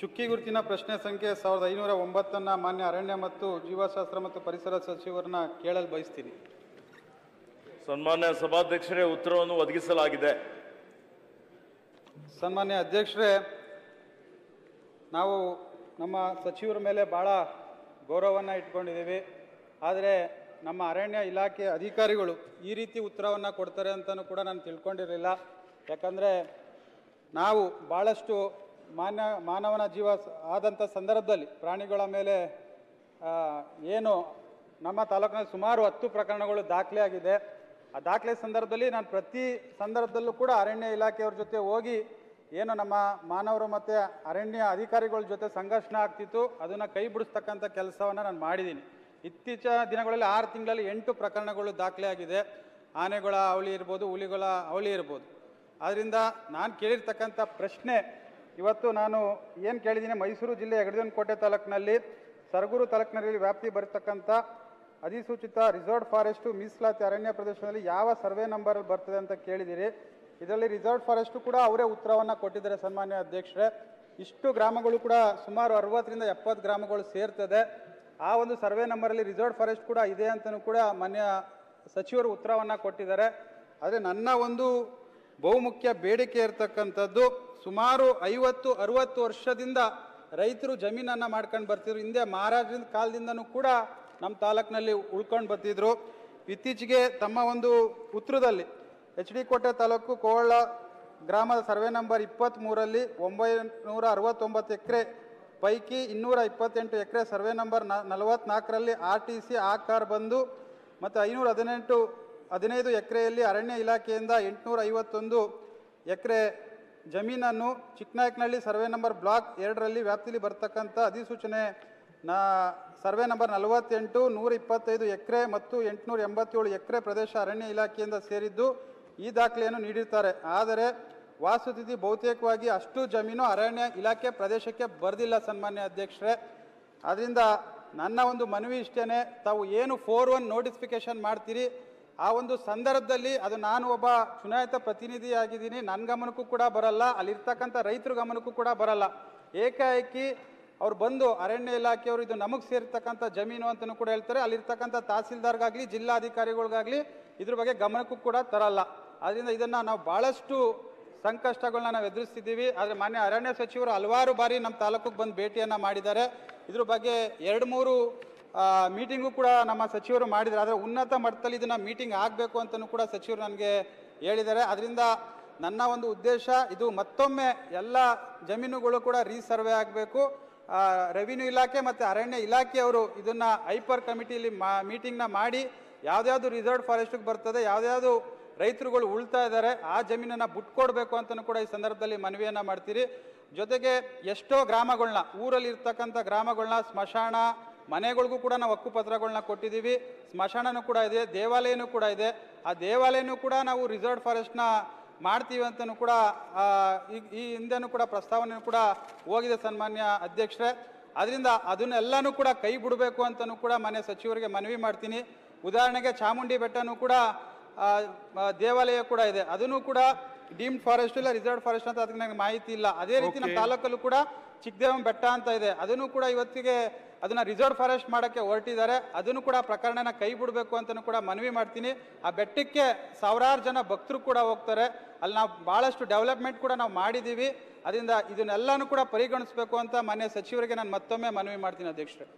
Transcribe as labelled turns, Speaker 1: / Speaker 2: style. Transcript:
Speaker 1: ಚುಕ್ಕಿ ಗುರುತಿನ ಪ್ರಶ್ನೆ ಸಂಖ್ಯೆ ಸಾವಿರದ ಐನೂರ ಒಂಬತ್ತನ್ನು ಮಾನ್ಯ ಅರಣ್ಯ ಮತ್ತು ಜೀವಶಾಸ್ತ್ರ ಮತ್ತು ಪರಿಸರ ಸಚಿವರನ್ನ ಕೇಳಲು ಬಯಸ್ತೀನಿ ಸನ್ಮಾನ್ಯ ಸಭಾಧ್ಯಕ್ಷರೇ ಉತ್ತರವನ್ನು ಒದಗಿಸಲಾಗಿದೆ ಸನ್ಮಾನ್ಯ ಅಧ್ಯಕ್ಷರೇ ನಾವು ನಮ್ಮ ಸಚಿವರ ಮೇಲೆ ಭಾಳ ಗೌರವವನ್ನು ಇಟ್ಕೊಂಡಿದ್ದೀವಿ ಆದರೆ ನಮ್ಮ ಅರಣ್ಯ ಇಲಾಖೆ ಅಧಿಕಾರಿಗಳು ಈ ರೀತಿ ಉತ್ತರವನ್ನು ಕೊಡ್ತಾರೆ ಅಂತಲೂ ಕೂಡ ನಾನು ತಿಳ್ಕೊಂಡಿರಲಿಲ್ಲ ಯಾಕಂದರೆ ನಾವು ಭಾಳಷ್ಟು ಮಾನ್ಯ ಮಾನವನ ಜೀವ ಆದಂಥ ಸಂದರ್ಭದಲ್ಲಿ ಪ್ರಾಣಿಗಳ ಮೇಲೆ ಏನು ನಮ್ಮ ತಾಲೂಕಿನಲ್ಲಿ ಸುಮಾರು ಹತ್ತು ಪ್ರಕರಣಗಳು ದಾಖಲೆ ಆಗಿದೆ ಆ ದಾಖಲೆ ಸಂದರ್ಭದಲ್ಲಿ ನಾನು ಪ್ರತಿ ಸಂದರ್ಭದಲ್ಲೂ ಕೂಡ ಅರಣ್ಯ ಇಲಾಖೆಯವ್ರ ಜೊತೆ ಹೋಗಿ ಏನು ನಮ್ಮ ಮಾನವರು ಮತ್ತು ಅರಣ್ಯ ಅಧಿಕಾರಿಗಳ ಜೊತೆ ಸಂಘರ್ಷಣ ಆಗ್ತಿತ್ತು ಅದನ್ನು ಕೈ ಬಿಡಿಸ್ತಕ್ಕಂಥ ಕೆಲಸವನ್ನು ನಾನು ಮಾಡಿದ್ದೀನಿ ಇತ್ತೀಚಿನ ದಿನಗಳಲ್ಲಿ ಆರು ತಿಂಗಳಲ್ಲಿ ಎಂಟು ಪ್ರಕರಣಗಳು ದಾಖಲೆ ಆಗಿದೆ ಆನೆಗಳ ಅವಳಿ ಇರ್ಬೋದು ಹುಲಿಗಳ ಅವಳಿ ಇರ್ಬೋದು ಆದ್ದರಿಂದ ನಾನು ಕೇಳಿರ್ತಕ್ಕಂಥ ಪ್ರಶ್ನೆ ಇವತ್ತು ನಾನು ಏನು ಕೇಳಿದ್ದೀನಿ ಮೈಸೂರು ಜಿಲ್ಲೆ ಕೋಟೆ ತಾಲೂಕಿನಲ್ಲಿ ಸರಗೂರು ತಾಲೂಕಿನಲ್ಲಿ ವ್ಯಾಪ್ತಿ ಬರತಕ್ಕಂಥ ಅಧಿಸೂಚಿತ ರಿಸಾರ್ಟ್ ಫಾರೆಸ್ಟು ಮೀಸಲಾತಿ ಅರಣ್ಯ ಪ್ರದೇಶದಲ್ಲಿ ಯಾವ ಸರ್ವೆ ನಂಬರ್ ಬರ್ತದೆ ಅಂತ ಕೇಳಿದ್ದೀರಿ ಇದರಲ್ಲಿ ರಿಸಾರ್ಟ್ ಫಾರೆಸ್ಟು ಕೂಡ ಅವರೇ ಉತ್ತರವನ್ನು ಕೊಟ್ಟಿದ್ದಾರೆ ಸನ್ಮಾನ್ಯ ಅಧ್ಯಕ್ಷರೇ ಇಷ್ಟು ಗ್ರಾಮಗಳು ಕೂಡ ಸುಮಾರು ಅರವತ್ತರಿಂದ ಎಪ್ಪತ್ತು ಗ್ರಾಮಗಳು ಸೇರ್ತದೆ ಆ ಒಂದು ಸರ್ವೆ ನಂಬರಲ್ಲಿ ರಿಸಾರ್ಟ್ ಫಾರೆಸ್ಟ್ ಕೂಡ ಇದೆ ಅಂತಲೂ ಕೂಡ ಮಾನ್ಯ ಸಚಿವರು ಉತ್ತರವನ್ನು ಕೊಟ್ಟಿದ್ದಾರೆ ಆದರೆ ನನ್ನ ಒಂದು ಬಹುಮುಖ್ಯ ಬೇಡಿಕೆ ಇರ್ತಕ್ಕಂಥದ್ದು ಸುಮಾರು ಐವತ್ತು ಅರುವತ್ತು ವರ್ಷದಿಂದ ರೈತರು ಜಮೀನನ್ನು ಮಾಡ್ಕೊಂಡು ಬರ್ತಿದ್ರು ಹಿಂದೆ ಮಹಾರಾಜನ ಕಾಲದಿಂದನೂ ಕೂಡ ನಮ್ಮ ತಾಲೂಕಿನಲ್ಲಿ ಉಳ್ಕೊಂಡು ಬರ್ತಿದ್ರು ಇತ್ತೀಚೆಗೆ ತಮ್ಮ ಒಂದು ಪುತ್ರದಲ್ಲಿ ಎಚ್ ಡಿ ಕೋಟೆ ತಾಲೂಕು ಕೋಳ ಗ್ರಾಮದ ಸರ್ವೆ ನಂಬರ್ ಇಪ್ಪತ್ತ್ಮೂರಲ್ಲಿ ಒಂಬೈನೂರ ಅರವತ್ತೊಂಬತ್ತು ಎಕರೆ ಪೈಕಿ ಇನ್ನೂರ ಇಪ್ಪತ್ತೆಂಟು ಎಕರೆ ಸರ್ವೆ ನಂಬರ್ ನ ನಲವತ್ತ್ನಾಲ್ಕರಲ್ಲಿ ಆರ್ ಟಿ ಸಿ ಆ ಕಾರ್ ಬಂದು ಮತ್ತು ಐನೂರ ಹದಿನೆಂಟು ಹದಿನೈದು ಎಕರೆಯಲ್ಲಿ ಅರಣ್ಯ ಇಲಾಖೆಯಿಂದ ಎಂಟುನೂರ ಐವತ್ತೊಂದು ಎಕರೆ ಜಮೀನನ್ನು ಚಿಕ್ಕನಾಯಕನಹಳ್ಳಿ ಸರ್ವೆ ನಂಬರ್ ಬ್ಲಾಕ್ ಎರಡರಲ್ಲಿ ವ್ಯಾಪ್ತಿಯಲ್ಲಿ ಬರತಕ್ಕಂಥ ಅಧಿಸೂಚನೆ ನಾ ಸರ್ವೆ ನಂಬರ್ ನಲವತ್ತೆಂಟು ನೂರ ಇಪ್ಪತ್ತೈದು ಎಕರೆ ಮತ್ತು ಎಂಟುನೂರ ಎಂಬತ್ತೇಳು ಎಕರೆ ಪ್ರದೇಶ ಅರಣ್ಯ ಇಲಾಖೆಯಿಂದ ಸೇರಿದ್ದು ಈ ದಾಖಲೆಯನ್ನು ನೀಡಿರ್ತಾರೆ ಆದರೆ ವಾಸ್ತುತಿಥಿ ಬಹುತೇಕವಾಗಿ ಅಷ್ಟು ಜಮೀನು ಅರಣ್ಯ ಇಲಾಖೆ ಪ್ರದೇಶಕ್ಕೆ ಬರೆದಿಲ್ಲ ಸನ್ಮಾನ್ಯ ಅಧ್ಯಕ್ಷರೇ ಅದರಿಂದ ನನ್ನ ಒಂದು ಮನವಿ ಇಷ್ಟೇ ತಾವು ಏನು ಫೋರ್ ಒನ್ ನೋಟಿಫಿಕೇಶನ್ ಮಾಡ್ತೀರಿ ಆ ಒಂದು ಸಂದರ್ಭದಲ್ಲಿ ಅದು ನಾನು ಒಬ್ಬ ಚುನಾಯಿತ ಪ್ರತಿನಿಧಿಯಾಗಿದ್ದೀನಿ ನನ್ನ ಗಮನಕ್ಕೂ ಕೂಡ ಬರಲ್ಲ ಅಲ್ಲಿರ್ತಕ್ಕಂಥ ರೈತರ ಗಮನಕ್ಕೂ ಕೂಡ ಬರಲ್ಲ ಏಕಾಏಕಿ ಅವ್ರು ಬಂದು ಅರಣ್ಯ ಇಲಾಖೆಯವರು ಇದು ನಮಗೆ ಸೇರ್ತಕ್ಕಂಥ ಜಮೀನು ಅಂತಲೂ ಕೂಡ ಹೇಳ್ತಾರೆ ಅಲ್ಲಿರ್ತಕ್ಕಂಥ ತಹಸೀಲ್ದಾರ್ಗಾಗಲಿ ಜಿಲ್ಲಾಧಿಕಾರಿಗಳಿಗಾಗಲಿ ಇದ್ರ ಬಗ್ಗೆ ಗಮನಕ್ಕೂ ಕೂಡ ತರಲ್ಲ ಆದ್ದರಿಂದ ಇದನ್ನು ನಾವು ಭಾಳಷ್ಟು ಸಂಕಷ್ಟಗಳನ್ನ ನಾವು ಎದುರಿಸ್ತಿದ್ದೀವಿ ಆದರೆ ಮಾನ್ಯ ಅರಣ್ಯ ಸಚಿವರು ಹಲವಾರು ಬಾರಿ ನಮ್ಮ ತಾಲೂಕಿಗೆ ಬಂದು ಭೇಟಿಯನ್ನು ಮಾಡಿದ್ದಾರೆ ಇದ್ರ ಬಗ್ಗೆ ಎರಡು ಮೂರು ಮೀಟಿಂಗು ಕೂಡ ನಮ್ಮ ಸಚಿವರು ಮಾಡಿದ್ದಾರೆ ಆದರೆ ಉನ್ನತ ಮಟ್ಟದಲ್ಲಿ ಇದನ್ನು ಮೀಟಿಂಗ್ ಆಗಬೇಕು ಅಂತಲೂ ಕೂಡ ಸಚಿವರು ನನಗೆ ಹೇಳಿದ್ದಾರೆ ಅದರಿಂದ ನನ್ನ ಒಂದು ಉದ್ದೇಶ ಇದು ಮತ್ತೊಮ್ಮೆ ಎಲ್ಲ ಜಮೀನುಗಳು ಕೂಡ ರೀಸರ್ವೆ ಆಗಬೇಕು ರೆವಿನ್ಯೂ ಇಲಾಖೆ ಮತ್ತು ಅರಣ್ಯ ಇಲಾಖೆಯವರು ಇದನ್ನು ಹೈಪರ್ ಕಮಿಟಿಯಲ್ಲಿ ಮಾ ಮೀಟಿಂಗ್ನ ಮಾಡಿ ಯಾವುದ್ಯಾವುದು ರಿಸರ್ವ್ ಫಾರೆಸ್ಟ್ಗೆ ಬರ್ತದೆ ಯಾವುದ್ಯಾವುದು ರೈತರುಗಳು ಉಳ್ತಾ ಇದ್ದಾರೆ ಆ ಜಮೀನನ್ನು ಬಿಟ್ಕೊಡ್ಬೇಕು ಅಂತಲೂ ಕೂಡ ಈ ಸಂದರ್ಭದಲ್ಲಿ ಮನವಿಯನ್ನು ಮಾಡ್ತೀರಿ ಜೊತೆಗೆ ಎಷ್ಟೋ ಗ್ರಾಮಗಳನ್ನ ಊರಲ್ಲಿ ಇರ್ತಕ್ಕಂಥ ಗ್ರಾಮಗಳನ್ನ ಸ್ಮಶಾನ ಮನೆಗಳಿಗೂ ಕೂಡ ನಾವು ಹಕ್ಕುಪತ್ರಗಳನ್ನ ಕೊಟ್ಟಿದ್ದೀವಿ ಸ್ಮಶಾನನೂ ಕೂಡ ಇದೆ ದೇವಾಲಯನೂ ಕೂಡ ಇದೆ ಆ ದೇವಾಲಯನೂ ಕೂಡ ನಾವು ರಿಸರ್ವ್ ಫಾರೆಸ್ಟ್ನ ಮಾಡ್ತೀವಿ ಅಂತಲೂ ಕೂಡ ಈ ಹಿಂದೆನೂ ಕೂಡ ಪ್ರಸ್ತಾವನೆ ಕೂಡ ಹೋಗಿದೆ ಸನ್ಮಾನ್ಯ ಅಧ್ಯಕ್ಷರೇ ಅದರಿಂದ ಅದನ್ನೆಲ್ಲನೂ ಕೂಡ ಕೈ ಬಿಡಬೇಕು ಅಂತಲೂ ಕೂಡ ಮನೆ ಸಚಿವರಿಗೆ ಮನವಿ ಮಾಡ್ತೀನಿ ಉದಾಹರಣೆಗೆ ಚಾಮುಂಡಿ ಬೆಟ್ಟನೂ ಕೂಡ ದೇವಾಲಯ ಕೂಡ ಇದೆ ಅದನ್ನು ಕೂಡ ಡೀಮ್ಡ್ ಫಾರೆಸ್ಟ್ ಇಲ್ಲ ರಿಸರ್ವ್ ಫಾರೆಸ್ಟ್ ಅಂತ ಅದಕ್ಕೆ ನನಗೆ ಮಾಹಿತಿ ಇಲ್ಲ ಅದೇ ರೀತಿ ನಮ್ಮ ತಾಲೂಕಲ್ಲೂ ಕೂಡ ಚಿಕ್ಕದೇವಂ ಬೆಟ್ಟ ಅಂತ ಇದೆ ಅದನ್ನು ಕೂಡ ಇವತ್ತಿಗೆ ಅದನ್ನ ರಿಸರ್ವ್ ಫಾರೆಸ್ಟ್ ಮಾಡೋಕ್ಕೆ ಹೊರಟಿದ್ದಾರೆ ಅದನ್ನು ಕೂಡ ಪ್ರಕರಣನ ಕೈ ಬಿಡಬೇಕು ಅಂತಲೂ ಕೂಡ ಮನವಿ ಮಾಡ್ತೀನಿ ಆ ಬೆಟ್ಟಕ್ಕೆ ಸಾವಿರಾರು ಜನ ಭಕ್ತರು ಕೂಡ ಹೋಗ್ತಾರೆ ಅಲ್ಲಿ ನಾವು ಭಾಳಷ್ಟು ಡೆವಲಪ್ಮೆಂಟ್ ಕೂಡ ನಾವು ಮಾಡಿದ್ದೀವಿ ಅದರಿಂದ ಇದನ್ನೆಲ್ಲನೂ ಕೂಡ ಪರಿಗಣಿಸಬೇಕು ಅಂತ ಮಾನ್ಯ ಸಚಿವರಿಗೆ ನಾನು ಮತ್ತೊಮ್ಮೆ ಮನವಿ ಮಾಡ್ತೀನಿ ಅಧ್ಯಕ್ಷರೇ